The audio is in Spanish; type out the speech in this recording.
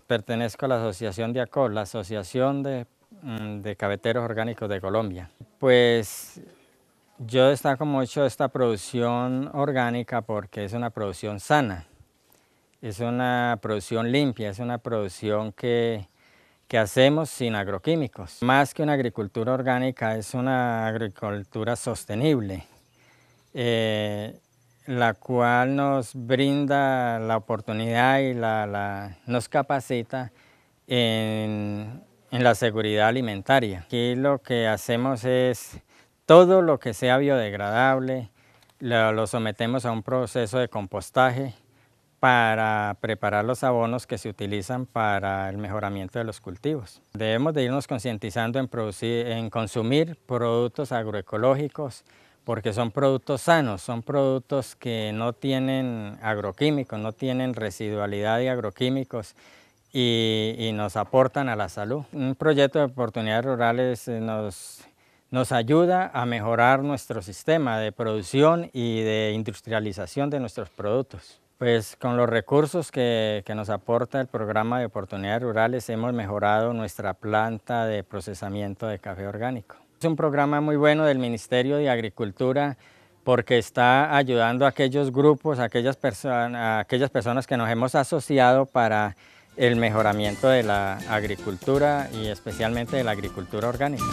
pertenezco a la asociación de ACOR, la Asociación mm, de, Cabeteros Orgánicos de Colombia. Pues yo destaco mucho esta producción orgánica porque es una producción sana, es una producción limpia, es una producción que, hacemos sin agroquímicos. Más que una agricultura orgánica, es una agricultura sostenible. Eh, la cual nos brinda la oportunidad y nos capacita en, la seguridad alimentaria. Aquí lo que hacemos es todo lo que sea biodegradable, lo, sometemos a un proceso de compostaje para preparar los abonos que se utilizan para el mejoramiento de los cultivos. Debemos de irnos concientizando en consumir productos agroecológicos porque son productos sanos, son productos que no tienen agroquímicos, no tienen residualidad de agroquímicos y, nos aportan a la salud. Un proyecto de oportunidades rurales eh, nos, nos ayuda a mejorar nuestro sistema de producción y de industrialización de nuestros productos. Pues con los recursos que, que, nos aporta el programa de oportunidades rurales hemos mejorado nuestra planta de procesamiento de café orgánico. Es un programa muy bueno del Ministerio de Agricultura porque está ayudando a aquellos grupos, aquellas, a aquellas personas que nos hemos asociado para el mejoramiento de la agricultura y especialmente de la agricultura orgánica.